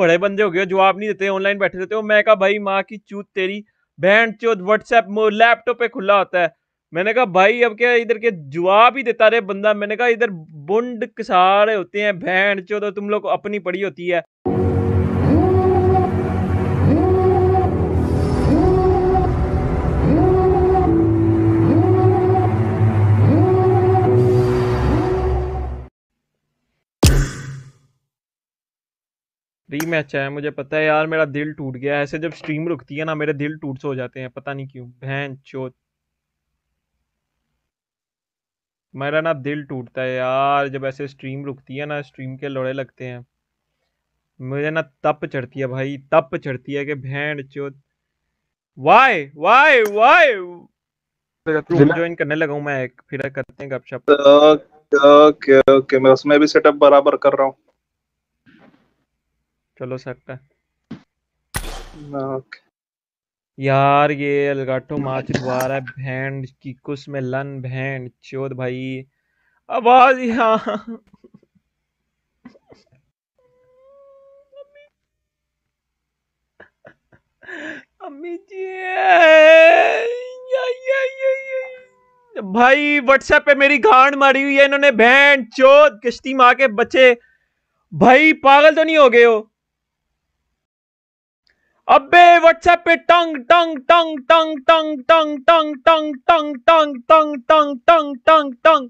बड़े बंदे हो गए जवाब नहीं देते ऑनलाइन बैठे रहते हो मैं कहा भाई माँ की चूत तेरी बहन चो व्हाट्सएप लैपटॉप पे खुला होता है मैंने कहा भाई अब क्या इधर के जवाब ही देता रहे बंदा मैंने कहा इधर बुंड कसारे होते हैं बहन चो तो तुम लोग अपनी पड़ी होती है रीमैच अच्छा है मुझे पता है यार मेरा दिल टूट गया ऐसे जब स्ट्रीम रुकती है ना मेरे दिल टूट से हो जाते हैं पता नहीं क्यों बहन चोत मेरा ना दिल टूटता है यार जब ऐसे स्ट्रीम रुकती है ना स्ट्रीम के लोड़े लगते हैं मुझे ना तप चढ़ती है भाई तप चढ़ती है कि बहन चोत वाई वाई वाई ज्वाइन करने लगा हूँ मैं एक फिर करते हैं गपशप ओके ओके मैं उसमें भी सेटअप बराबर कर रहा हूँ चलो सकता यार ये अलगाटो माच दोबारा भैंड की कुछ में लन भैंड चोद भाई आवाज यहाँ अम्मी जी भाई व्हाट्सएप पे मेरी गांड मारी हुई है इन्होंने भैंड चोद किश्ती मार के बच्चे भाई पागल तो नहीं हो गए हो अबे व्हाट्सएप पे टंग टंग टंग टंग टंग टंग टंग टंग टंग टंग टंग टंग टंग टंग टंग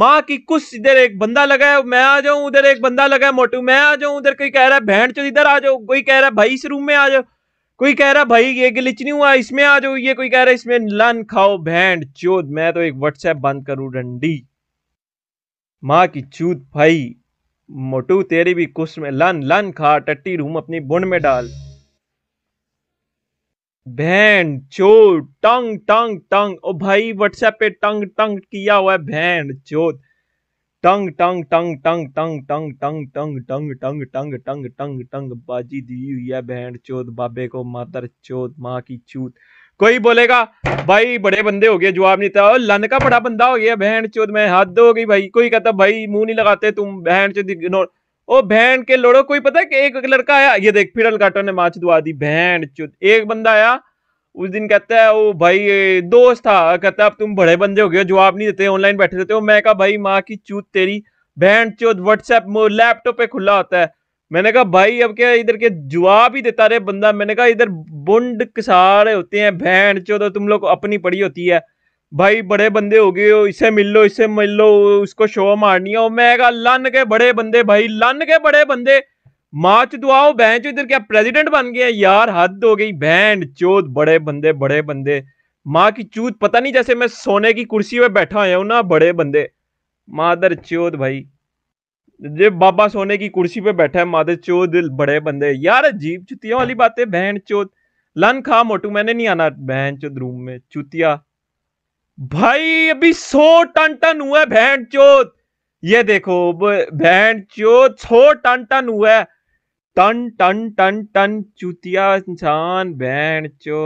माँ की कुछ इधर एक बंदा लगा है मैं आ जाऊं उधर एक बंदा लगा है मोटू मैं आ जाऊं उधर कोई कह रहा है बहन चो इधर आ जाओ कोई कह रहा है भाई इस रूम में आ जाओ कोई कह रहा भाई ये गिलिच नहीं हुआ इसमें आ जाओ ये कोई कह रहा है इसमें लन खाओ बहन चोद मैं तो एक व्हाट्सएप बंद करूं डंडी माँ की चूत भाई मोटू तेरी भी कुछ में लन लन खा टट्टी रूम अपनी बुन में डाल भैन चोत टंग टंग टंग ओ भाई व्हाट्सएप पे टंग टंग किया हुआ है भैन चोत टंग टंग टंग टंग टंग टंग टंग टंग टंग टंग टंग टंग टंग टंग बाजी दी हुई है भैन चोत बाबे को मातर चोत माँ की चूत कोई बोलेगा भाई बड़े बंदे हो गए जवाब नहीं था लन का बड़ा बंदा हो गया बहन चोत में हद हो गई भाई कोई कहता भाई मुंह नहीं लगाते तुम बहन चोत ओ बहन के लोड़ो कोई पता है कि एक लड़का आया ये देख फिर अलकाटो ने माच दुआ दी बहन चोत एक बंदा आया उस दिन कहता है वो भाई दोस्त था कहता है अब तुम बड़े बंदे हो गए जवाब नहीं देते ऑनलाइन बैठे रहते हो मैं कहा भाई माँ की चूत तेरी बहन चौथ व्हाट्सएप लैपटॉप पे खुला होता है मैंने कहा भाई अब क्या इधर के जवाब ही देता रहे बंदा मैंने कहा इधर बुंड कसारे होते हैं बहन चो तुम लोग अपनी पड़ी होती है भाई बड़े बंदे हो गए हो इसे मिल लो इसे मिल लो उसको शो मारनी हो मैं कहा लन के बड़े बंदे भाई लन के बड़े बंदे माच दुआओ बहन चो इधर क्या प्रेसिडेंट बन गया यार हद हो गई बहन चोत बड़े बंदे बड़े बंदे माँ की चूत पता नहीं जैसे मैं सोने की कुर्सी पे बैठा हुआ हूँ ना बड़े बंदे मादर चोत भाई जे बाबा सोने की कुर्सी पे बैठा है मादर चोत बड़े बंदे यार अजीब चुतिया वाली बात है बहन चोत लन खा मोटू मैंने नहीं आना बहन चोत रूम में चुतिया भाई अभी सौ टन टन हुआ है बहन चोत ये देखो बहन चोत सौ टन टन हुआ है टन टन टन टन चूतिया इंसान बहन चो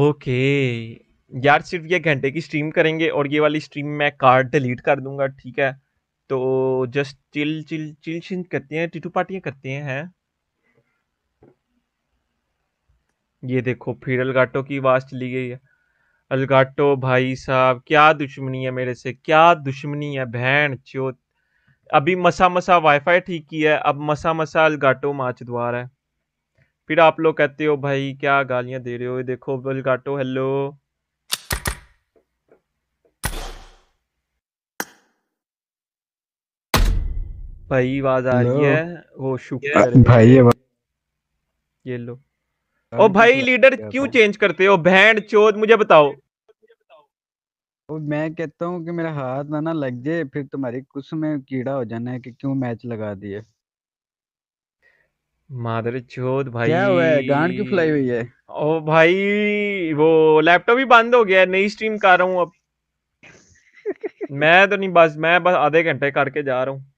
ओके यार सिर्फ ये घंटे की स्ट्रीम करेंगे और ये वाली स्ट्रीम मैं कार्ड डिलीट कर दूंगा ठीक है तो जस्ट चिल चिल चिल शिन करते हैं टिटू पार्टियां करते हैं है? ये देखो फिर अलगाटो की आवाज़ चली गई है अलगाटो भाई साहब क्या दुश्मनी है मेरे से क्या दुश्मनी है बहन चोत अभी मसा मसा वाईफाई ठीक किया है अब मसा मसा अलगाटो माच दवा है फिर आप लोग कहते हो भाई क्या गालियां दे रहे हो देखो अलगाटो हेलो भाई आवाज आ रही है वो शुक्र ये लो ओ भाई लीडर क्यों चेंज करते हो भैंड चोद मुझे बताओ और मैं कहता हूँ कि मेरा हाथ ना ना लग जाए फिर तुम्हारी कुछ में कीड़ा हो जाना है कि क्यों मैच लगा दिए मादर चोद क्या हुआ है गांड क्यों फ्लाई हुई है ओ भाई वो लैपटॉप ही बंद हो गया है नई स्ट्रीम कर रहा हूँ अब मैं तो नहीं बस मैं बस आधे घंटे करके जा रहा हूँ